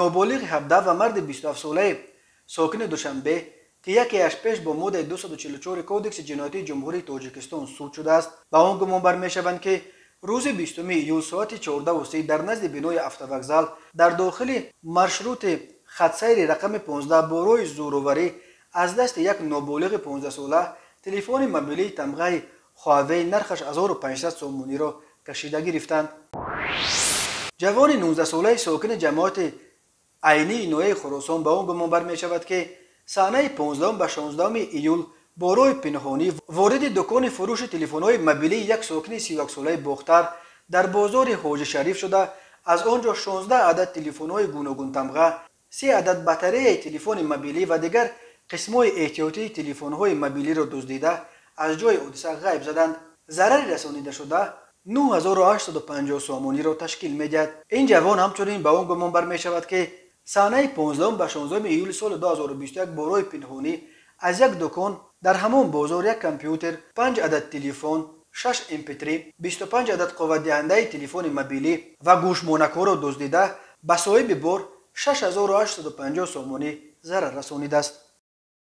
нобалиғи 17 ва марди 27-солаи сокини душанбе ки якеаш пеш бо моддаи 244 кодекси ҷинояти ҷумҳурии тоҷикистон суд шудааст ба он гумонбар мешаванд ки рӯзи 20 июл соати 14:30 дар назди бинои автовокзал дар дохили маршрути хатсайри рақами 15 бо рои зӯроварӣ аз дасти як нобалиғи 15-сола телефони мобилии тамғаи хуавей нархаш 1500 сомониро кашида гирифтанд ҷавони 19-солаи сокини ҷамоати айни инояи хоросон ба он гумонбар мешавад ки саҳнаи 15 ба 16 июл борои пинҳонӣ вориди дукони фурӯши телефонҳои мобилии як сокини 31-солаи бохтар дар бозори ҳоҷишариф шуда аз он ҷо 16 адад телефонҳои гуногунтамға се адад батареяи телефони мобилӣ ва дигар қисмҳои эҳтиётии телефонҳои мобилиро дуздида аз ҷои ҳодиса ғайб заданд зарари расонидашуда 9850 сомониро ташкил медиҳад ин ҷавон ҳамчунин ба он гумонбар мешавад ки санаи 15 ба 16 июли соли 2021 борои пинҳонӣ аз як дукон дар ҳамон бозор як компютер 5 адад телефон 6 mp3 25 адад қувватдиҳандаи телефони мобилӣ ва гӯшмонакҳоро дуздида ба соҳиби бор 6850 сомонӣ зарар расонидааст